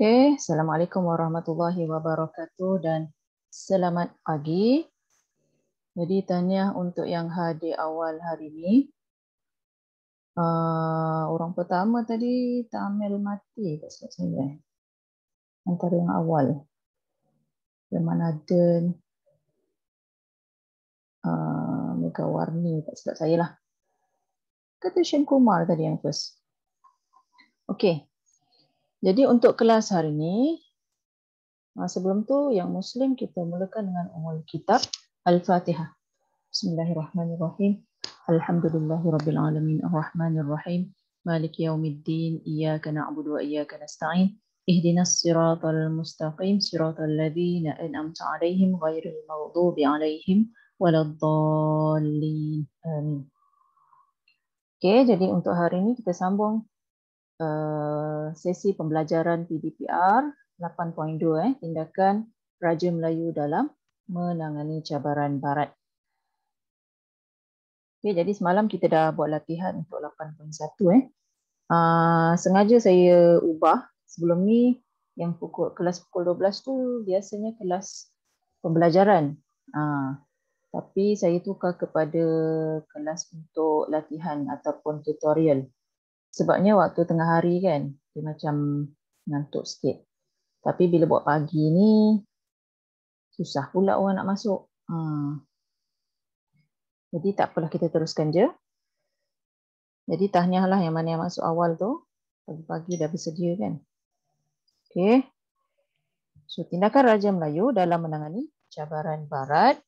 Okay. Assalamualaikum warahmatullahi wabarakatuh dan selamat pagi. Jadi tanya untuk yang hadir awal hari ini. Uh, ah, orang pertama tadi Tamil mati kat sebab saya. Antara yang awal. Zaman Aden. Uh, ah, Mereka warni kat sebab saya lah. Kata Shen Kumar tadi yang first. Okay. Jadi untuk kelas hari ini, sebelum tu yang Muslim kita mulakan dengan umul kitab Al-Fatihah. Bismillahirrahmanirrahim. Alhamdulillahirobbilalamin Ar-Rahmanirrahim. Malik yaumiddin. Iyaka na'budu wa iyaka nasta'in. Ihdina sirat al-mustaqim. Sirat al-ladhina in'amta alaihim. Ghairul maghdubi alaihim. Waladhalin. Amin. Okay, jadi untuk hari ini kita sambung Eh, sesi pembelajaran PDPR 8.2 eh tindakan Raja Melayu dalam menangani cabaran barat. Okey jadi semalam kita dah buat latihan untuk 8.1 eh. Uh, sengaja saya ubah sebelum ni yang pukul kelas pukul 12 tu biasanya kelas pembelajaran. Uh, tapi saya tukar kepada kelas untuk latihan ataupun tutorial sebabnya waktu tengah hari kan dia macam ngantuk sikit. Tapi bila buat pagi ni susah pula orang nak masuk. Ha. Jadi tak apalah kita teruskan je. Jadi tahniahlah yang mana yang masuk awal tu. Pagi-pagi dah bersedia kan. Okay. So tindakan Raja Melayu dalam menangani cabaran barat.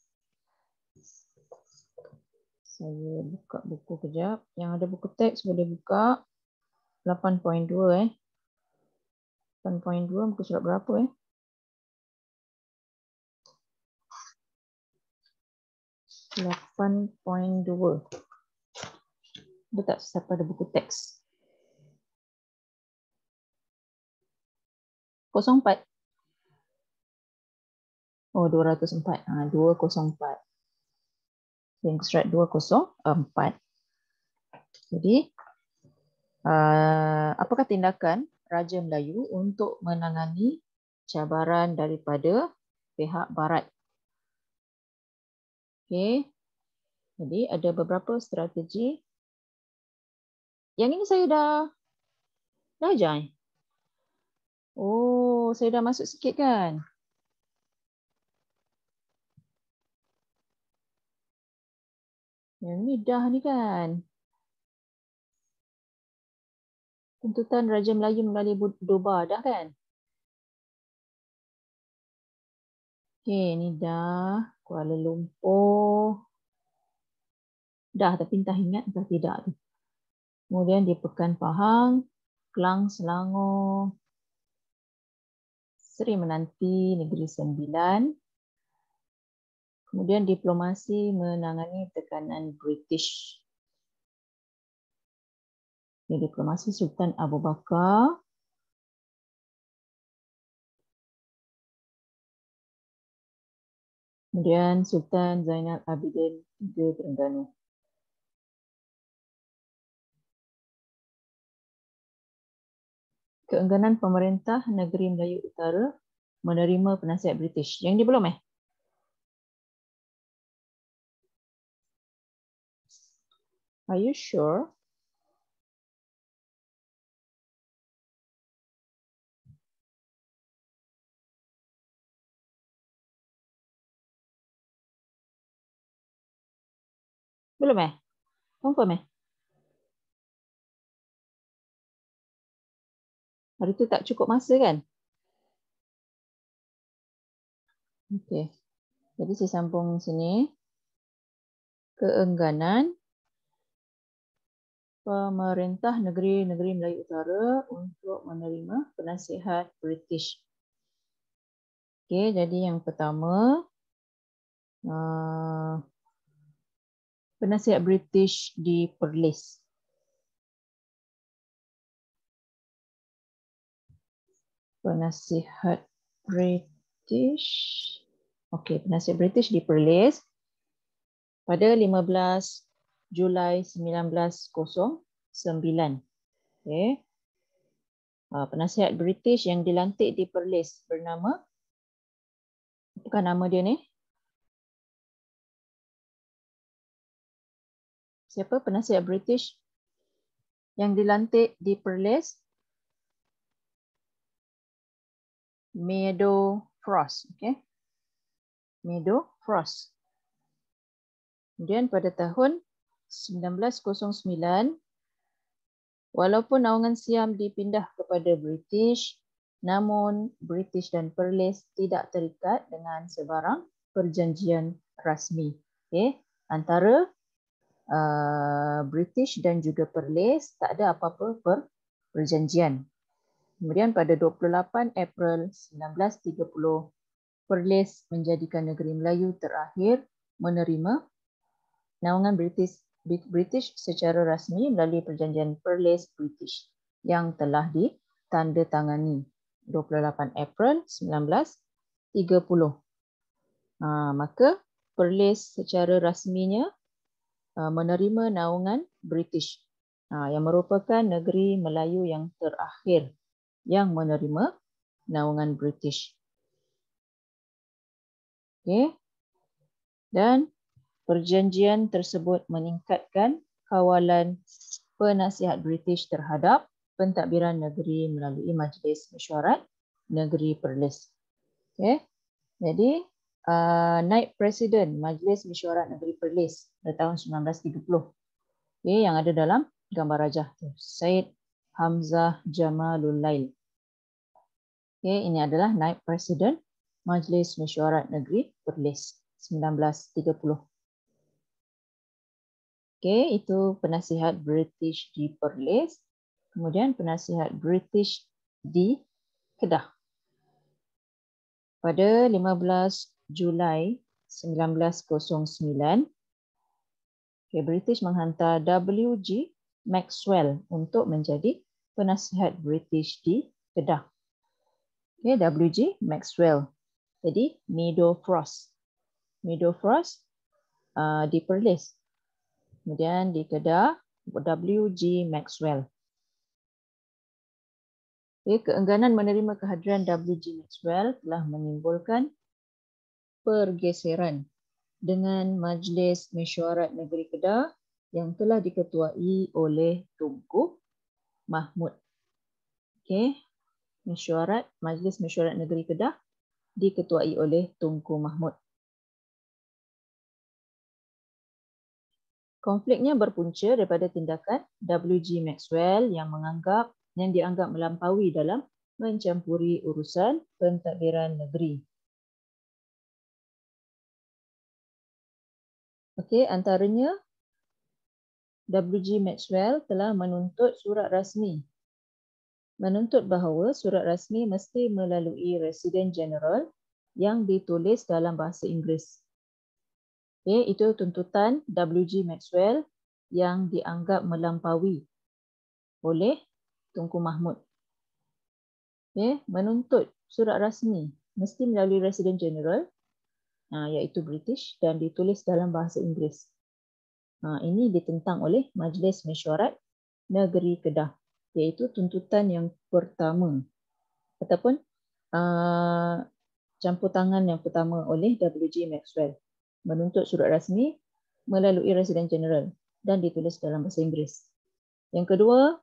Saya buka buku kejap. Yang ada buku teks boleh buka. 8.2 eh. 8.2 muka surat berapa eh? Lapan point dua. Dia tak susah pada buku teks. Kosong empat. Oh, dua ratus empat. ah Dua kosong empat. Yang surat dua kosong empat. Jadi, Ah, apakah tindakan Raja Melayu untuk menangani cabaran daripada pihak barat. Okey. Jadi ada beberapa strategi. Yang ini saya dah dah ajar. Oh, saya dah masuk sikit kan? Yang ni dah ni kan? tuntutan Raja Melayu melalui Doba dah kan? Okay, ni dah Kuala Lumpur. Dah tapi entah ingat atau tidak. Kemudian di Pekan Pahang, Kelang, Selangor, Seri Menanti, Negeri Sembilan. Kemudian diplomasi menangani tekanan British ni diplomasi Sultan Abu Bakar kemudian Sultan Zainal Abidin III Terengganu keengganan pemerintah negeri Melayu Utara menerima penasihat British. Yang ni belum eh? Are you sure? Belum eh? Confirm eh? Hari tu tak cukup masa kan? Okey. Jadi saya sambung sini. Keengganan pemerintah negeri-negeri Melayu Utara untuk menerima penasihat British. Okey, jadi yang pertama uh, penasihat British di Perlis. Penasihat British. Okey, penasihat British di Perlis pada 15 Julai 1909. Okey. Ah, penasihat British yang dilantik di Perlis bernama apakah nama dia ni? siapa penasihat British yang dilantik di Perlis Meadow Frost okay Meadow Frost kemudian pada tahun 1909 walaupun naungan Siam dipindah kepada British namun British dan Perlis tidak terikat dengan sebarang perjanjian rasmi okay antara Uh, British dan juga Perlis tak ada apa-apa per perjanjian. Kemudian pada 28 April 1930, Perlis menjadikan negeri Melayu terakhir menerima naungan British British secara rasmi melalui perjanjian Perlis British yang telah ditandatangani 28 April 1930. Ha, ah, maka Perlis secara rasminya Uh, menerima naungan British uh, yang merupakan negeri Melayu yang terakhir yang menerima naungan British. Okay. Dan perjanjian tersebut meningkatkan kawalan penasihat British terhadap pentadbiran negeri melalui Majlis Mesyuarat Negeri Perlis. Okay. Jadi uh, Naib Presiden Majlis Mesyuarat Negeri Perlis pada tahun 1930. Okay, yang ada dalam gambar rajah tu. Said Hamzah Jamalul Lail. Okay, ini adalah Naib Presiden Majlis Mesyuarat Negeri Perlis 1930. Okay, itu penasihat British di Perlis. Kemudian penasihat British di Kedah. Pada 15 Julai 1909, okay, British menghantar W.G. Maxwell untuk menjadi penasihat British di Kedah. Okay, W.G. Maxwell. Jadi, Meadow Frost. Meadow Frost uh, di Perlis. Kemudian di Kedah, W.G. Maxwell. Okay, keengganan menerima kehadiran W.G. Maxwell telah menimbulkan pergeseran dengan Majlis Mesyuarat Negeri Kedah yang telah diketuai oleh Tunku Mahmud. Okay, Mesyuarat Majlis Mesyuarat Negeri Kedah diketuai oleh Tunku Mahmud. Konfliknya berpunca daripada tindakan W.G. Maxwell yang menganggap yang dianggap melampaui dalam mencampuri urusan pentadbiran negeri Okey, antaranya WG Maxwell telah menuntut surat rasmi. Menuntut bahawa surat rasmi mesti melalui Resident General yang ditulis dalam bahasa Inggeris. Okey, itu tuntutan WG Maxwell yang dianggap melampaui oleh Tunku Mahmud. Okey, menuntut surat rasmi mesti melalui Resident General Ha, iaitu British dan ditulis dalam bahasa Inggeris. Ha, ini ditentang oleh Majlis Mesyuarat Negeri Kedah iaitu tuntutan yang pertama ataupun ha, campur tangan yang pertama oleh W.G. Maxwell menuntut surat rasmi melalui Resident General dan ditulis dalam bahasa Inggeris. Yang kedua,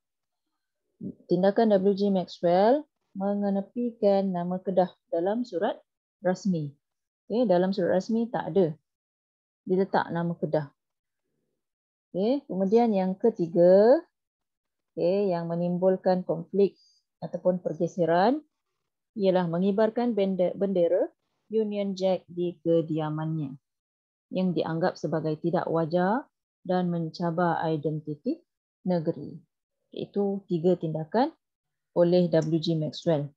tindakan W.G. Maxwell mengenepikan nama Kedah dalam surat rasmi Okay, dalam surat rasmi tak ada. Dia letak nama Kedah. Okay, kemudian yang ketiga, okay, yang menimbulkan konflik ataupun pergeseran ialah mengibarkan bendera Union Jack di kediamannya yang dianggap sebagai tidak wajar dan mencabar identiti negeri. Itu tiga tindakan oleh W.G. Maxwell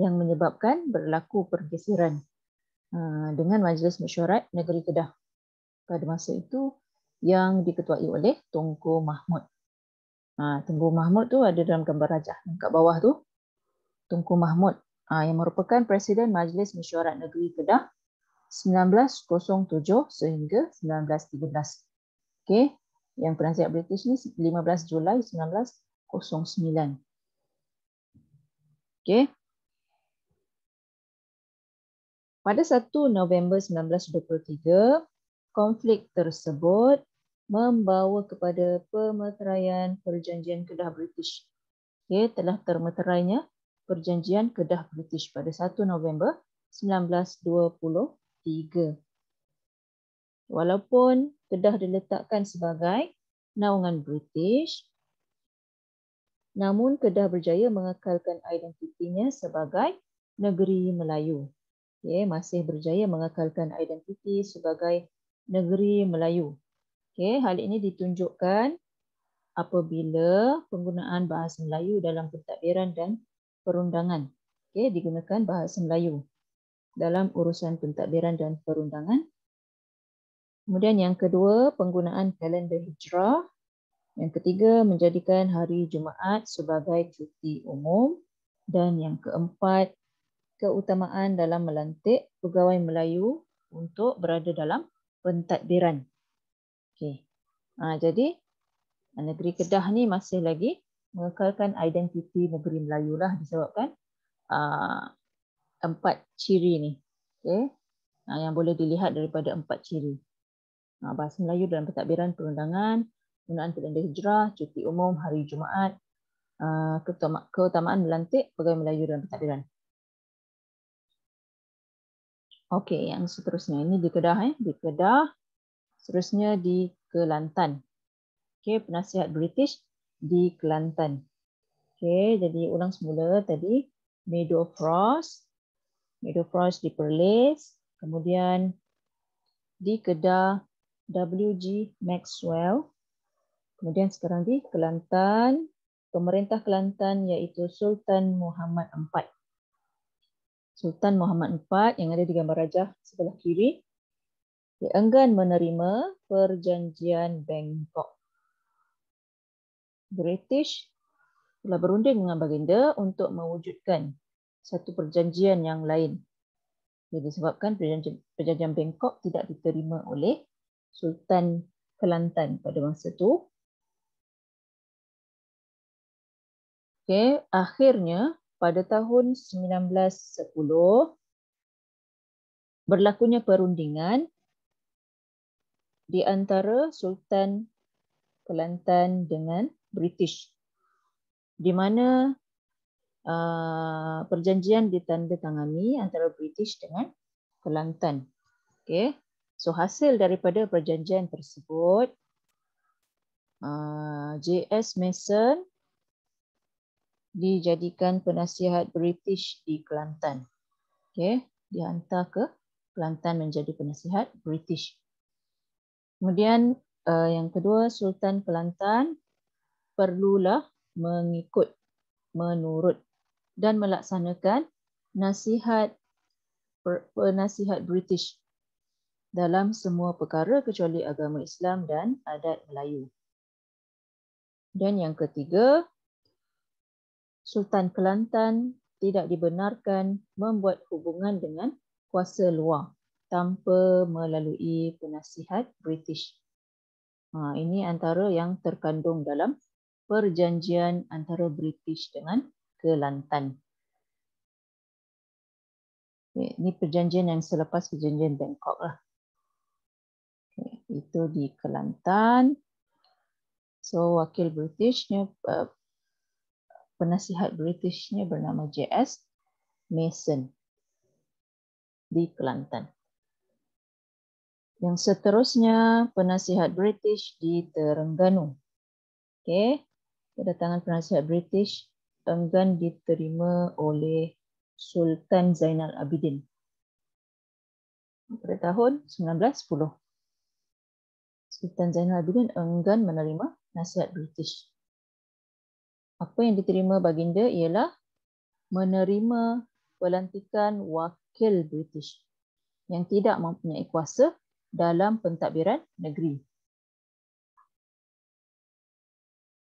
yang menyebabkan berlaku pergeseran. Ah, dengan Majlis Mesyuarat Negeri Kedah pada masa itu yang diketuai oleh Tunggu Mahmud. Ha, ah, Tunggu Mahmud tu ada dalam gambar raja yang kat bawah tu. Tunggu Mahmud ah, yang merupakan Presiden Majlis Mesyuarat Negeri Kedah 1907 sehingga 1913. Okay, yang penasihat British ni 15 Julai 1909. Okay. Pada 1 November 1923, konflik tersebut membawa kepada pemeteraian Perjanjian Kedah British. Ia telah termeterainya Perjanjian Kedah British pada 1 November 1923. Walaupun Kedah diletakkan sebagai naungan British, namun Kedah berjaya mengekalkan identitinya sebagai negeri Melayu ya masih berjaya mengekalkan identiti sebagai negeri Melayu. Okay, hal ini ditunjukkan apabila penggunaan bahasa Melayu dalam pentadbiran dan perundangan. Okay, digunakan bahasa Melayu dalam urusan pentadbiran dan perundangan. Kemudian yang kedua, penggunaan kalender Hijrah. Yang ketiga, menjadikan hari Jumaat sebagai cuti umum dan yang keempat, keutamaan dalam melantik pegawai Melayu untuk berada dalam pentadbiran. Okey. Ha, jadi negeri Kedah ni masih lagi mengekalkan identiti negeri Melayu lah disebabkan uh, empat ciri ni. Okey. Ha, yang boleh dilihat daripada empat ciri. Ha, bahasa Melayu dalam pentadbiran perundangan, penggunaan tenda hijrah, cuti umum, hari Jumaat, uh, keutamaan melantik pegawai Melayu dalam pentadbiran. Okey, yang seterusnya ini di Kedah eh, di Kedah. Seterusnya di Kelantan. Okey, penasihat British di Kelantan. Okey, jadi ulang semula tadi Meadow Frost, Meadow Frost di Perlis, kemudian di Kedah WG Maxwell. Kemudian sekarang di Kelantan, pemerintah Kelantan iaitu Sultan Muhammad IV. Sultan Muhammad IV yang ada di gambar raja sebelah kiri dia enggan menerima perjanjian Bangkok. British telah berunding dengan baginda untuk mewujudkan satu perjanjian yang lain. Ia disebabkan perjanjian, perjanjian Bangkok tidak diterima oleh Sultan Kelantan pada masa itu. Okay, akhirnya pada tahun 1910 berlakunya perundingan di antara Sultan Kelantan dengan British di mana uh, perjanjian ditandatangani antara British dengan Kelantan. Okey. So hasil daripada perjanjian tersebut uh, JS Mason dijadikan penasihat British di Kelantan. Okey, dihantar ke Kelantan menjadi penasihat British. Kemudian uh, yang kedua Sultan Kelantan perlulah mengikut menurut dan melaksanakan nasihat penasihat British dalam semua perkara kecuali agama Islam dan adat Melayu. Dan yang ketiga, Sultan Kelantan tidak dibenarkan membuat hubungan dengan kuasa luar tanpa melalui penasihat British. Ha, ini antara yang terkandung dalam perjanjian antara British dengan Kelantan. Okay, ini perjanjian yang selepas perjanjian Bangkok. Lah. Okay, itu di Kelantan. So wakil Britishnya uh, penasihat Britishnya bernama J.S. Mason di Kelantan. Yang seterusnya penasihat British di Terengganu. Okay. Kedatangan penasihat British enggan diterima oleh Sultan Zainal Abidin pada tahun 1910. Sultan Zainal Abidin enggan menerima nasihat British apa yang diterima baginda ialah menerima pelantikan wakil British yang tidak mempunyai kuasa dalam pentadbiran negeri.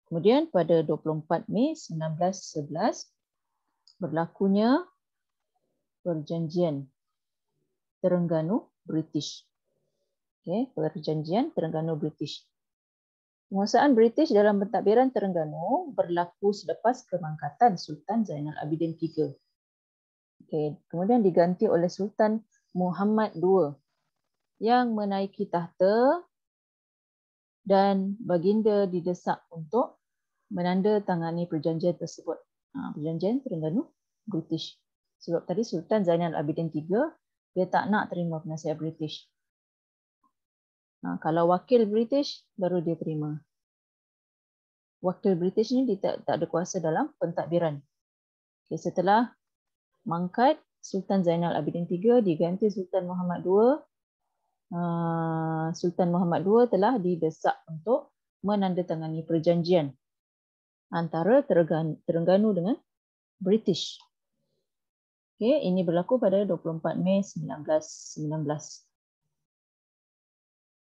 Kemudian pada 24 Mei 1911 berlakunya perjanjian Terengganu British. Okey, perjanjian Terengganu British. Penguasaan British dalam pentadbiran Terengganu berlaku selepas kemangkatan Sultan Zainal Abidin III. Okay. Kemudian diganti oleh Sultan Muhammad II yang menaiki tahta dan baginda didesak untuk menandatangani perjanjian tersebut. Ha, perjanjian Terengganu British. Sebab tadi Sultan Zainal Abidin III dia tak nak terima penasihat British. Ha, kalau wakil British, baru dia terima. Wakil British ni dia tak, tak ada kuasa dalam pentadbiran. Okay, setelah mangkat, Sultan Zainal Abidin III diganti Sultan Muhammad II. Ha, Sultan Muhammad II telah didesak untuk menandatangani perjanjian antara Terengganu dengan British. Okay, ini berlaku pada 24 Mei 1919.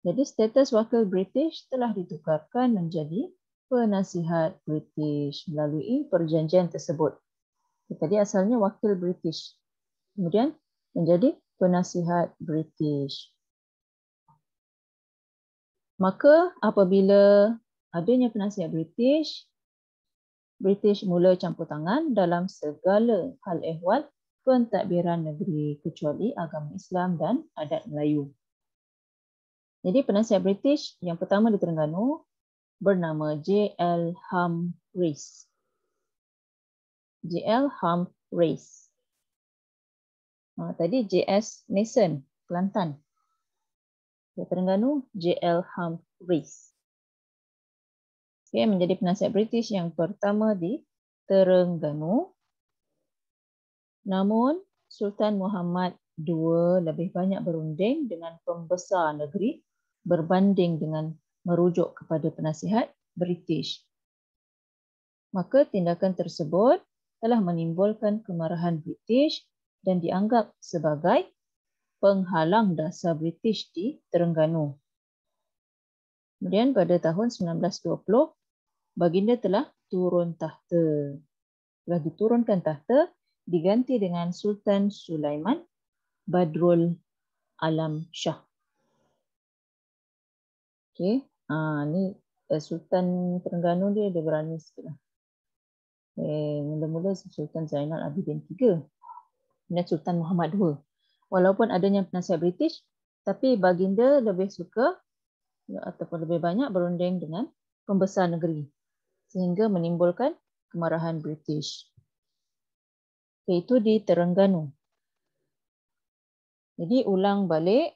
Jadi status wakil British telah ditukarkan menjadi penasihat British melalui perjanjian tersebut. Jadi asalnya wakil British. Kemudian menjadi penasihat British. Maka apabila adanya penasihat British, British mula campur tangan dalam segala hal ehwal pentadbiran negeri kecuali agama Islam dan adat Melayu. Jadi penasihat British yang pertama di Terengganu bernama J.L. Humphreys. J.L. Humphreys. Uh, tadi J.S. Mason, Kelantan. Di Terengganu, J.L. Humphreys. Okay, menjadi penasihat British yang pertama di Terengganu. Namun, Sultan Muhammad II lebih banyak berunding dengan pembesar negeri berbanding dengan merujuk kepada penasihat British. Maka tindakan tersebut telah menimbulkan kemarahan British dan dianggap sebagai penghalang dasar British di Terengganu. Kemudian pada tahun 1920, baginda telah turun tahta. Telah diturunkan tahta, diganti dengan Sultan Sulaiman Badrul Alam Shah. Okey. Ha, ni eh, Sultan Terengganu dia dia berani sikit lah. Okay. Eh, mula-mula Sultan Zainal Abidin III. Dan Sultan Muhammad II. Walaupun adanya penasihat British, tapi baginda lebih suka ataupun lebih banyak berunding dengan pembesar negeri. Sehingga menimbulkan kemarahan British. Okay, itu di Terengganu. Jadi ulang balik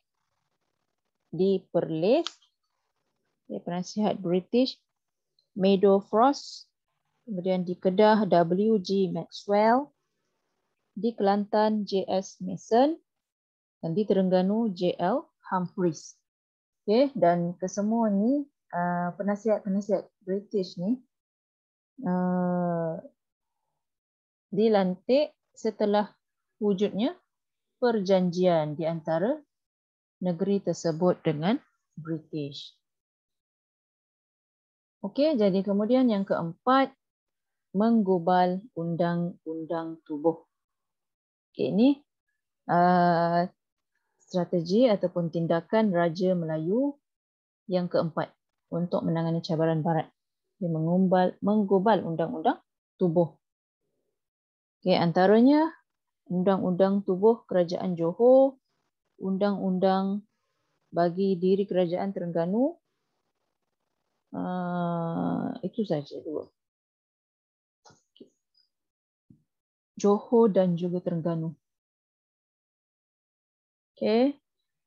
di Perlis ya, penasihat British Meadow Frost kemudian di Kedah W.G. Maxwell di Kelantan J.S. Mason dan di Terengganu J.L. Humphreys okay, dan kesemua ni uh, penasihat-penasihat British ni uh, dilantik setelah wujudnya perjanjian di antara negeri tersebut dengan British. Okey, jadi kemudian yang keempat menggubal undang-undang tubuh. Okey, ini uh, strategi ataupun tindakan Raja Melayu yang keempat untuk menangani cabaran barat. Dia mengumbal, menggubal undang-undang tubuh. Okey, antaranya undang-undang tubuh Kerajaan Johor, undang-undang bagi diri Kerajaan Terengganu Ah, itu saja dua. Johor dan juga Terengganu. Okay,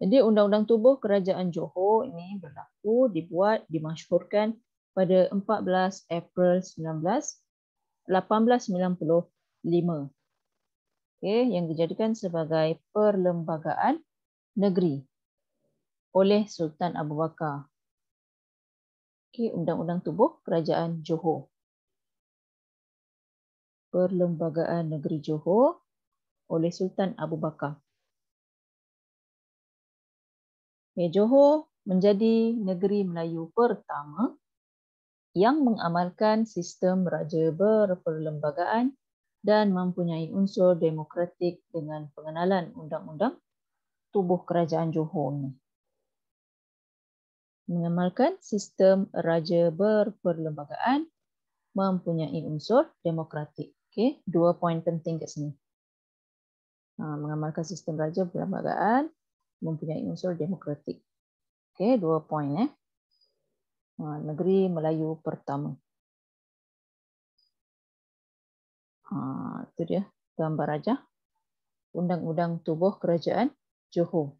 Jadi undang-undang tubuh kerajaan Johor ini berlaku, dibuat, dimasyhurkan pada 14 April 19 1895. Okey, yang dijadikan sebagai perlembagaan negeri oleh Sultan Abu Bakar okay, Undang-Undang Tubuh Kerajaan Johor. Perlembagaan Negeri Johor oleh Sultan Abu Bakar. Okay, Johor menjadi negeri Melayu pertama yang mengamalkan sistem raja berperlembagaan dan mempunyai unsur demokratik dengan pengenalan undang-undang tubuh kerajaan Johor ini mengamalkan sistem raja berperlembagaan mempunyai unsur demokratik. Okey, dua poin penting kat sini. Ha, mengamalkan sistem raja berperlembagaan mempunyai unsur demokratik. Okey, dua poin eh. Ha, negeri Melayu pertama. Ha, itu dia gambar raja. Undang-undang tubuh kerajaan Johor.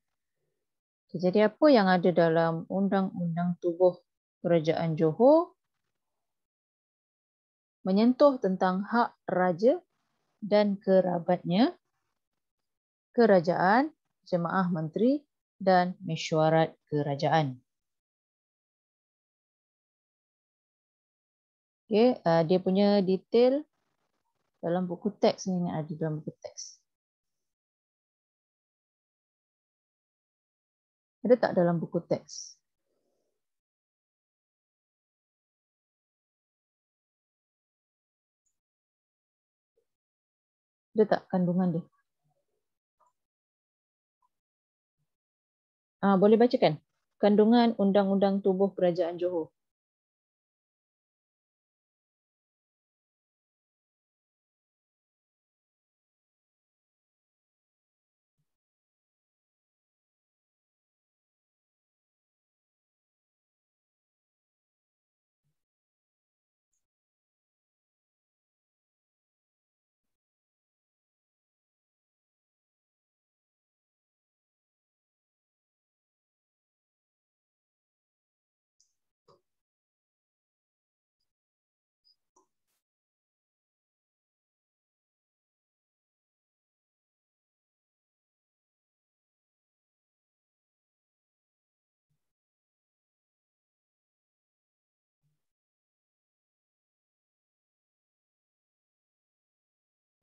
Jadi apa yang ada dalam undang-undang tubuh kerajaan Johor menyentuh tentang hak raja dan kerabatnya, kerajaan, jemaah menteri dan mesyuarat kerajaan. Okay, uh, dia punya detail dalam buku teks ni ada dalam buku teks. Ada tak dalam buku teks? Ada tak kandungan dia? Ah, boleh bacakan kandungan undang-undang tubuh kerajaan Johor.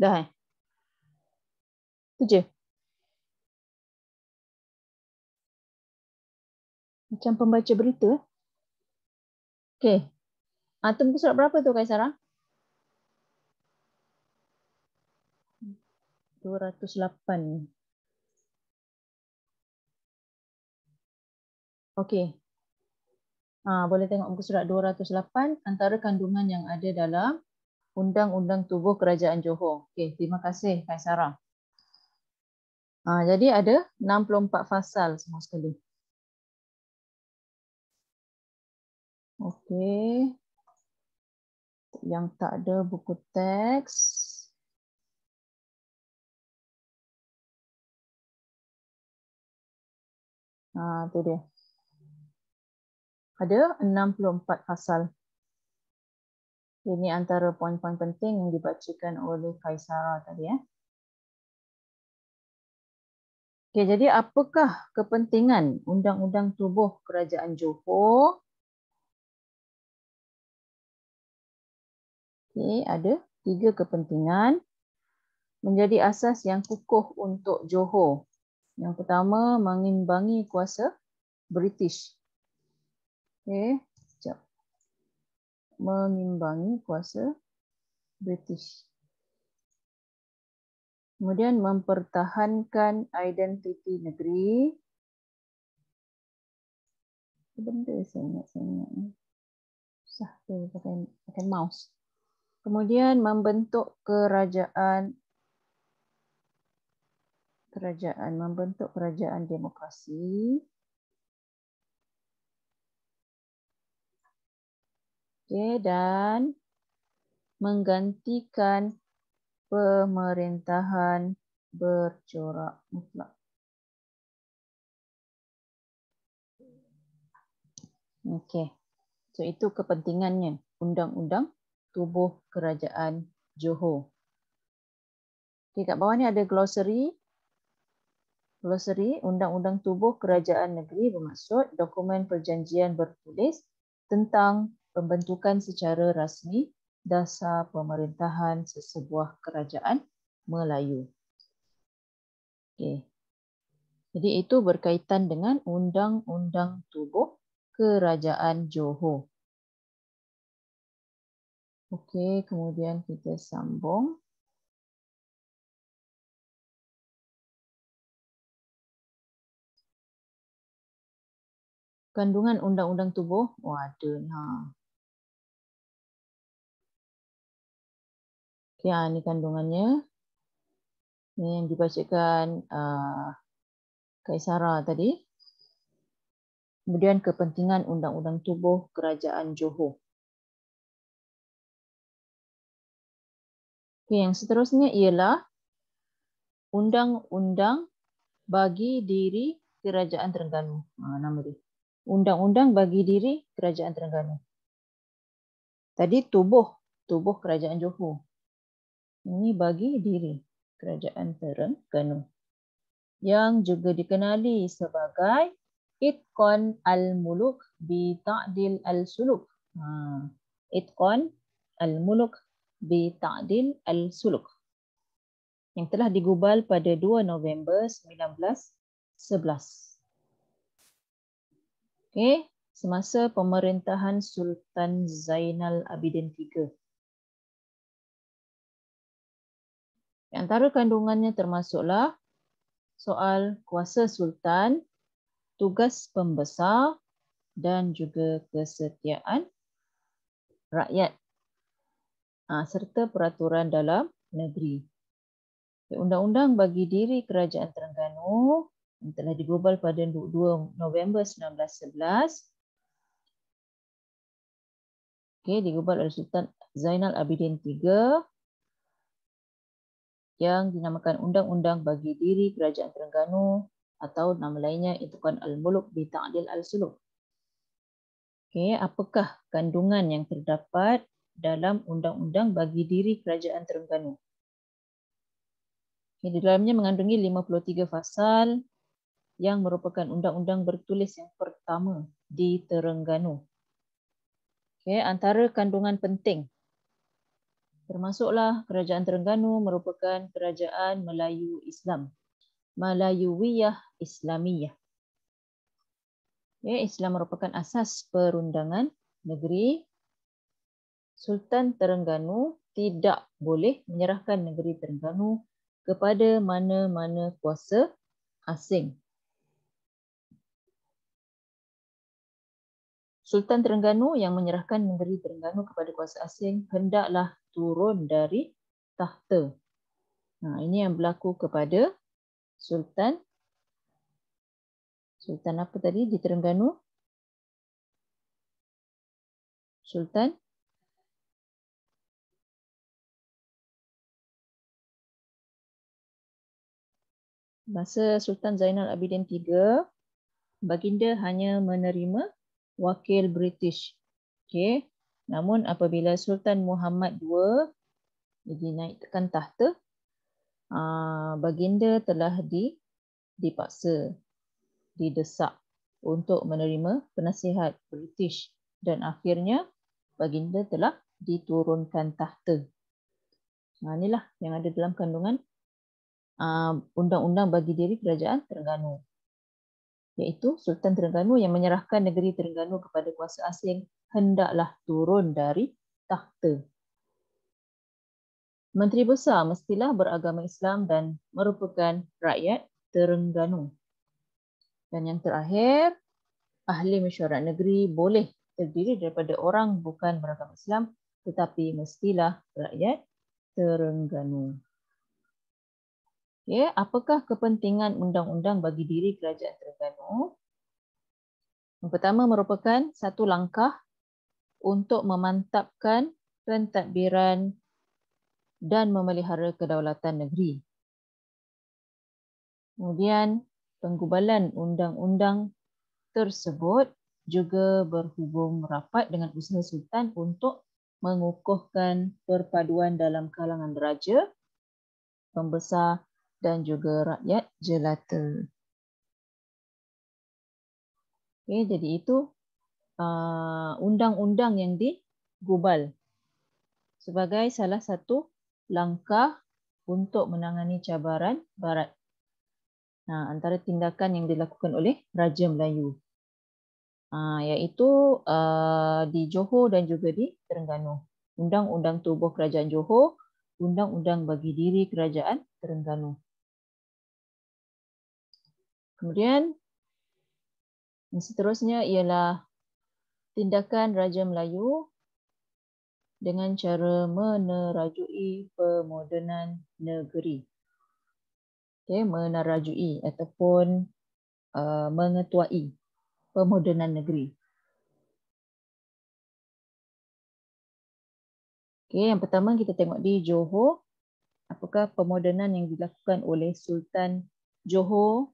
Dah eh? Itu je. Macam pembaca berita. Okey. Atom ah, surat berapa tu Kaisara? 208. Okey. Ah, boleh tengok muka surat 208 antara kandungan yang ada dalam undang-undang tubuh kerajaan Johor. Okey, terima kasih Kak Sarah. Ha, jadi ada 64 fasal semua sekali. Okey. Yang tak ada buku teks. Ha, tu dia. Ada 64 fasal. Ini antara poin-poin penting yang dibacakan oleh Kaisara tadi. Ya. Eh. Okay, jadi apakah kepentingan Undang-Undang Tubuh Kerajaan Johor? Okay, ada tiga kepentingan. Menjadi asas yang kukuh untuk Johor. Yang pertama, mengimbangi kuasa British. Okay mengimbangi kuasa British. Kemudian mempertahankan identiti negeri. Benda saya ingat saya ingat. Susah tu pakai, pakai mouse. Kemudian membentuk kerajaan kerajaan membentuk kerajaan demokrasi Okey dan menggantikan pemerintahan bercorak mutlak. Okey. So itu kepentingannya undang-undang tubuh kerajaan Johor. Okey kat bawah ni ada glossary glossary undang-undang tubuh kerajaan negeri bermaksud dokumen perjanjian bertulis tentang pembentukan secara rasmi dasar pemerintahan sesebuah kerajaan Melayu. Okey. Jadi itu berkaitan dengan undang-undang tubuh kerajaan Johor. Okey, kemudian kita sambung. Kandungan undang-undang tubuh. Oh, ada. Nah. Okay, ini kandungannya. ni yang dibacakan uh, Kaisara tadi. Kemudian kepentingan Undang-Undang Tubuh Kerajaan Johor. Okay, yang seterusnya ialah Undang-Undang Bagi Diri Kerajaan Terengganu. Ah, nama dia. Undang-Undang Bagi Diri Kerajaan Terengganu. Tadi tubuh, tubuh Kerajaan Johor. Ini bagi diri kerajaan Terengganu yang juga dikenali sebagai Itqan al-Muluk bi Ta'dil al-Suluk. Ha, Itqan al-Muluk bi Ta'dil al-Suluk. Yang telah digubal pada 2 November 1911. Okey, semasa pemerintahan Sultan Zainal Abidin III. Antara kandungannya termasuklah soal kuasa sultan, tugas pembesar dan juga kesetiaan rakyat ha, serta peraturan dalam negeri. Undang-undang bagi diri Kerajaan Terengganu yang telah digubal pada 2 November 1911. Okay, digubal oleh Sultan Zainal Abidin III yang dinamakan Undang-Undang bagi diri Kerajaan Terengganu atau nama lainnya Itukan Al-Muluk di Ta'adil Al-Suluh. Okay, apakah kandungan yang terdapat dalam Undang-Undang bagi diri Kerajaan Terengganu? Okay, di dalamnya mengandungi 53 fasal yang merupakan undang-undang bertulis yang pertama di Terengganu. Okay, antara kandungan penting termasuklah kerajaan Terengganu merupakan kerajaan Melayu Islam. Melayuwiyah Islamiyah. Ya, Islam merupakan asas perundangan negeri. Sultan Terengganu tidak boleh menyerahkan negeri Terengganu kepada mana-mana kuasa asing. Sultan Terengganu yang menyerahkan negeri Terengganu kepada kuasa asing hendaklah turun dari tahta. Nah, ha, ini yang berlaku kepada Sultan. Sultan apa tadi di Terengganu? Sultan. Masa Sultan Zainal Abidin III, baginda hanya menerima wakil British. Okay. Namun apabila Sultan Muhammad II dinaikkan tahta, ah, baginda telah di dipaksa, didesak untuk menerima penasihat British dan akhirnya baginda telah diturunkan tahta. Nah, inilah yang ada dalam kandungan ah, undang-undang bagi diri kerajaan Terengganu. Iaitu Sultan Terengganu yang menyerahkan negeri Terengganu kepada kuasa asing hendaklah turun dari takhta. Menteri Besar mestilah beragama Islam dan merupakan rakyat Terengganu. Dan yang terakhir, ahli mesyuarat negeri boleh terdiri daripada orang bukan beragama Islam tetapi mestilah rakyat Terengganu. Okay, apakah kepentingan undang-undang bagi diri kerajaan Terengganu? Yang pertama merupakan satu langkah untuk memantapkan pentadbiran dan memelihara kedaulatan negeri. Kemudian penggubalan undang-undang tersebut juga berhubung rapat dengan usaha sultan untuk mengukuhkan perpaduan dalam kalangan raja, pembesar dan juga rakyat jelata. Okay, jadi itu Uh, undang-undang yang digubal sebagai salah satu langkah untuk menangani cabaran barat. Nah, antara tindakan yang dilakukan oleh Raja Melayu uh, iaitu uh, di Johor dan juga di Terengganu. Undang-undang tubuh Kerajaan Johor, Undang-undang bagi diri Kerajaan Terengganu. Kemudian, yang seterusnya ialah tindakan Raja Melayu dengan cara menerajui pemodenan negeri. Okay, menerajui ataupun uh, mengetuai pemodenan negeri. Okay, yang pertama kita tengok di Johor. Apakah pemodenan yang dilakukan oleh Sultan Johor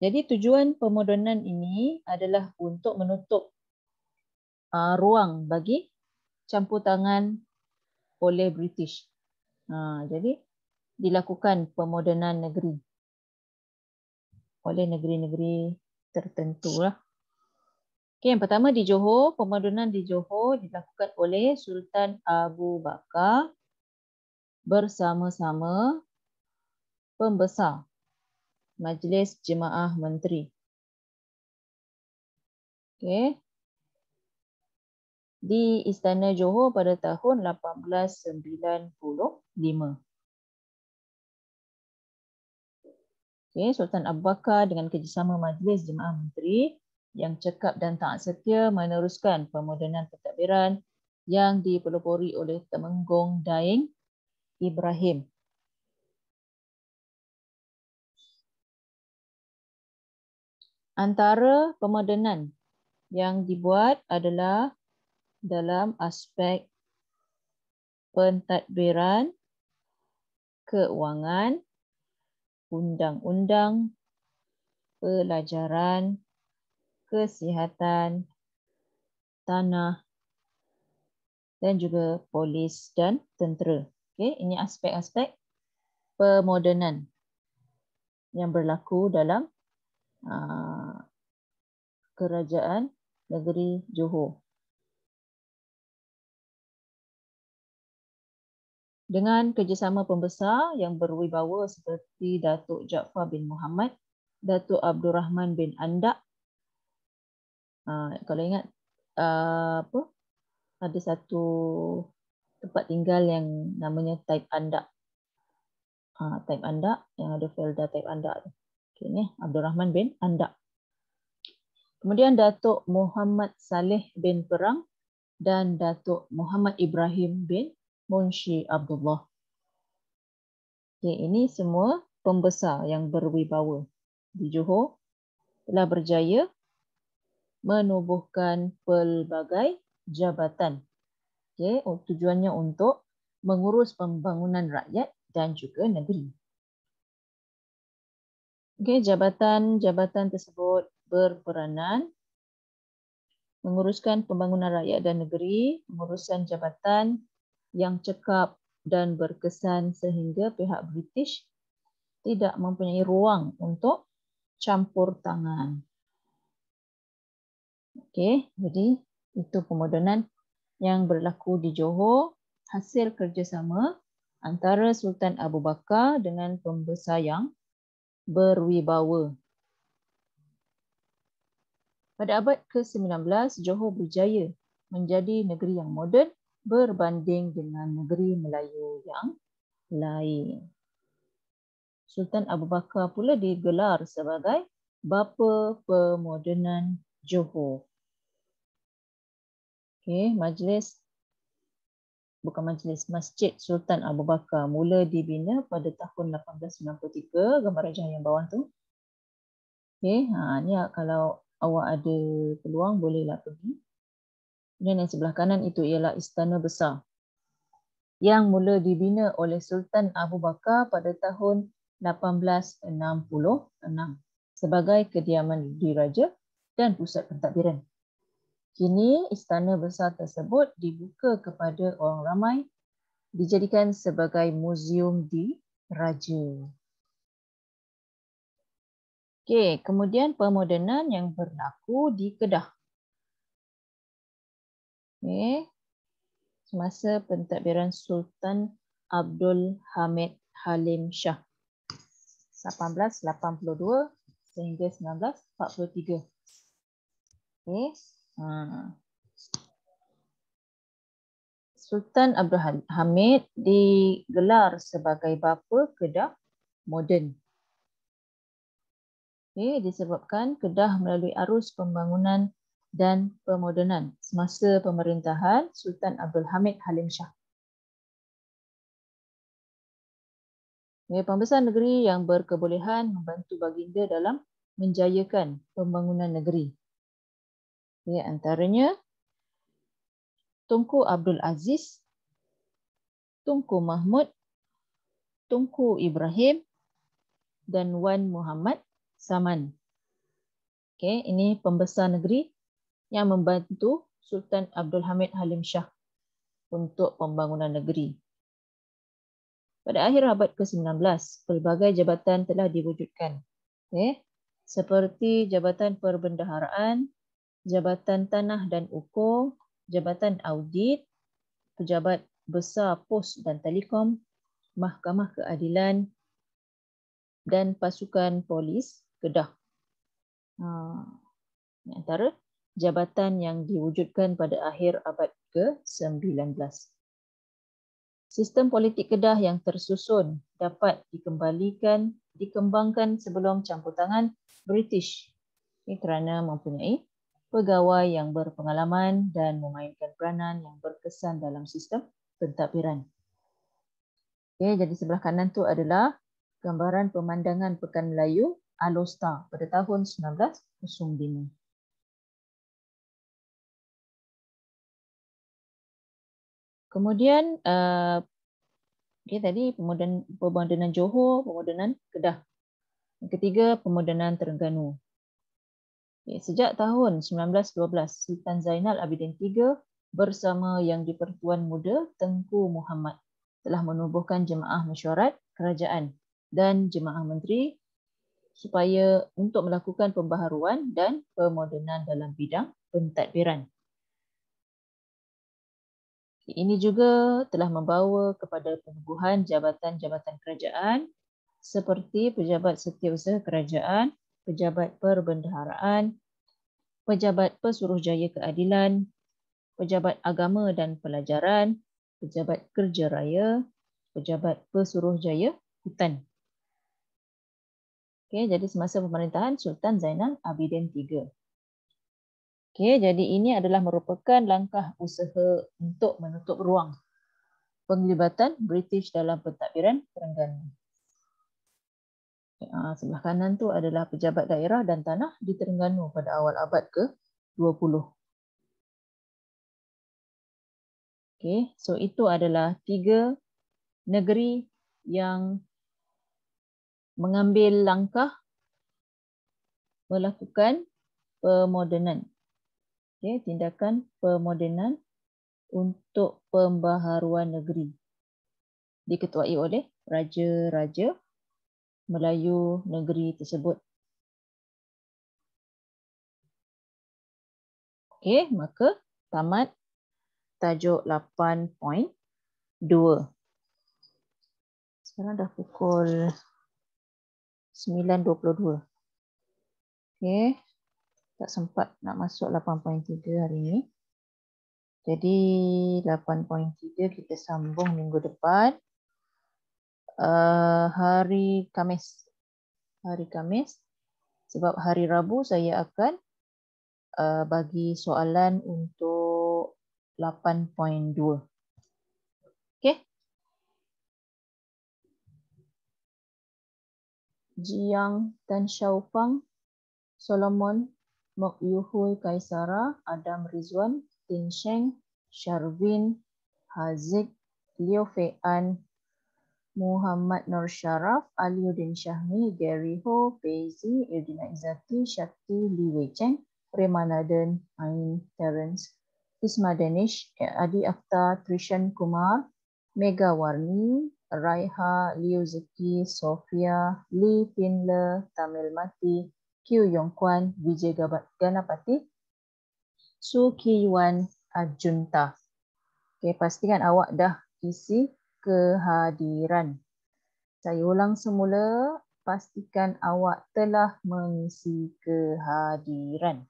jadi tujuan pemodonan ini adalah untuk menutup uh, ruang bagi campur tangan oleh British. Uh, jadi dilakukan pemodonan negeri oleh negeri-negeri tertentu. Lah. Okay, yang pertama di Johor, pemodonan di Johor dilakukan oleh Sultan Abu Bakar bersama-sama pembesar Majlis Jemaah Menteri. Okay. Di Istana Johor pada tahun 1895. Okay. Sultan Abu Bakar dengan kerjasama Majlis Jemaah Menteri yang cekap dan tak setia meneruskan pemodenan pentadbiran yang dipelopori oleh Temenggong Daeng Ibrahim antara pemadanan yang dibuat adalah dalam aspek pentadbiran keuangan, undang-undang, pelajaran, kesihatan, tanah dan juga polis dan tentera. Okay, ini aspek-aspek pemodenan yang berlaku dalam Ah, kerajaan negeri Johor. Dengan kerjasama pembesar yang berwibawa seperti Datuk Jaafar bin Muhammad, Datuk Abdul Rahman bin Andak. Ah, kalau ingat ah, apa? Ada satu tempat tinggal yang namanya Taip Andak. Taip type Andak yang ada felda Taip Andak tu. Okay, ni Abdul Rahman bin Andak. Kemudian Datuk Muhammad Saleh bin Perang dan Datuk Muhammad Ibrahim bin Munshi Abdullah. Okay, ini semua pembesar yang berwibawa di Johor telah berjaya menubuhkan pelbagai jabatan. Okay, tujuannya untuk mengurus pembangunan rakyat dan juga negeri. Okey, jabatan-jabatan tersebut berperanan menguruskan pembangunan rakyat dan negeri, pengurusan jabatan yang cekap dan berkesan sehingga pihak British tidak mempunyai ruang untuk campur tangan. Okey, jadi itu pemodonan yang berlaku di Johor hasil kerjasama antara Sultan Abu Bakar dengan pembesar yang berwibawa. Pada abad ke-19, Johor berjaya menjadi negeri yang moden berbanding dengan negeri Melayu yang lain. Sultan Abu Bakar pula digelar sebagai bapa pemodenan Johor. Okay, majlis bukan majlis Masjid Sultan Abu Bakar mula dibina pada tahun 1893 gambar rajah yang bawah tu. Okay, ha ni kalau awak ada peluang bolehlah pergi. Dan yang sebelah kanan itu ialah istana besar yang mula dibina oleh Sultan Abu Bakar pada tahun 1866 sebagai kediaman diraja dan pusat pentadbiran. Kini istana besar tersebut dibuka kepada orang ramai, dijadikan sebagai muzium di Raja. Okey, kemudian pemodenan yang berlaku di Kedah. Okey. Semasa pentadbiran Sultan Abdul Hamid Halim Shah 1882 sehingga 1943. Okey. Ha. Sultan Abdul Hamid digelar sebagai bapa Kedah moden. Okay, disebabkan Kedah melalui arus pembangunan dan pemodenan semasa pemerintahan Sultan Abdul Hamid Halim Shah. Okay, pembesar negeri yang berkebolehan membantu baginda dalam menjayakan pembangunan negeri. Ya, antaranya Tunku Abdul Aziz, Tunku Mahmud, Tunku Ibrahim dan Wan Muhammad Saman. Okay, ini pembesar negeri yang membantu Sultan Abdul Hamid Halim Shah untuk pembangunan negeri. Pada akhir abad ke-19, pelbagai jabatan telah diwujudkan. Okay, Seperti Jabatan Perbendaharaan, Jabatan Tanah dan Ukur, Jabatan Audit, Pejabat Besar Pos dan Telekom, Mahkamah Keadilan dan Pasukan Polis Kedah. Ha, antara jabatan yang diwujudkan pada akhir abad ke-19. Sistem politik Kedah yang tersusun dapat dikembalikan dikembangkan sebelum campur tangan British kerana mempunyai pegawai yang berpengalaman dan memainkan peranan yang berkesan dalam sistem pentadbiran. Okey, jadi sebelah kanan tu adalah gambaran pemandangan Pekan Melayu Alosta pada tahun 1905. Kemudian eh, okay, tadi pemodenan, pemodenan Johor, pemodenan Kedah. Yang ketiga, pemodenan Terengganu. Okay, sejak tahun 1912, Sultan Zainal Abidin III bersama Yang Dipertuan Muda Tengku Muhammad telah menubuhkan jemaah mesyuarat kerajaan dan jemaah menteri supaya untuk melakukan pembaharuan dan pemodenan dalam bidang pentadbiran. Ini juga telah membawa kepada peneguhan jabatan-jabatan kerajaan seperti Pejabat Setiausaha Kerajaan, Pejabat Perbendaharaan, Pejabat Pesuruhjaya Keadilan, Pejabat Agama dan Pelajaran, Pejabat Kerja Raya, Pejabat Pesuruhjaya Hutan. Okey, jadi semasa pemerintahan Sultan Zainal Abidin III. Okey, jadi ini adalah merupakan langkah usaha untuk menutup ruang penglibatan British dalam pentadbiran Terengganu. Ah, sebelah kanan tu adalah pejabat daerah dan tanah di Terengganu pada awal abad ke-20. Okay, so itu adalah tiga negeri yang mengambil langkah melakukan pemodenan. Okay, tindakan pemodenan untuk pembaharuan negeri diketuai oleh raja-raja Melayu negeri tersebut. Okey, maka tamat tajuk 8.2. Sekarang dah pukul 9.22. Okey, tak sempat nak masuk 8.3 hari ini. Jadi 8.3 kita sambung minggu depan uh, hari Kamis. Hari Kamis. Sebab hari Rabu saya akan uh, bagi soalan untuk 8.2. Okay. Jiang dan Xiaofang, Solomon, Mok Yuhui Kaisara, Adam Rizwan, Tin Sheng, Sharvin, Hazik, Liu Fei'an, Muhammad Nur Sharaf, Aliuddin Syahmi, Gary Ho, Paisy, Irina Izzati, Shakti, Li Wei Cheng, Premanadan, Ain, Terence, Isma Danish, Adi Akhtar, Trishan Kumar, Mega Warni, Raiha, Liu Zeki, Sofia, Li Pinle, Tamil Mati, Q Yong Kwan, Vijay Ganapati, Su Ki Yuan, Ajunta. Okay, pastikan awak dah isi kehadiran. Saya ulang semula, pastikan awak telah mengisi kehadiran.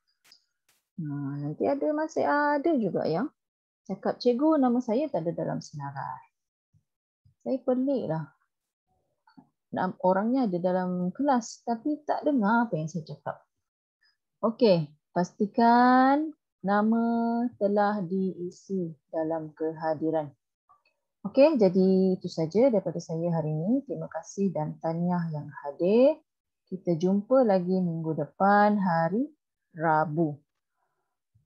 Ha, nanti ada masih ada juga yang cakap cikgu nama saya tak ada dalam senarai. Saya peliklah. Orangnya ada dalam kelas tapi tak dengar apa yang saya cakap. Okey, pastikan nama telah diisi dalam kehadiran. Okey, jadi itu saja daripada saya hari ini. Terima kasih dan tanya yang hadir. Kita jumpa lagi minggu depan hari Rabu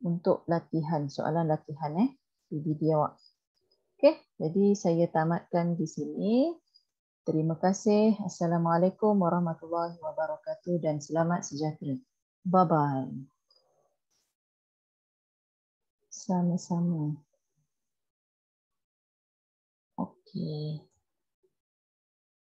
untuk latihan, soalan latihan eh di video. Okey, jadi saya tamatkan di sini. Terima kasih. Assalamualaikum warahmatullahi wabarakatuh dan selamat sejahtera. Bye-bye. Sama-sama. Okay mm.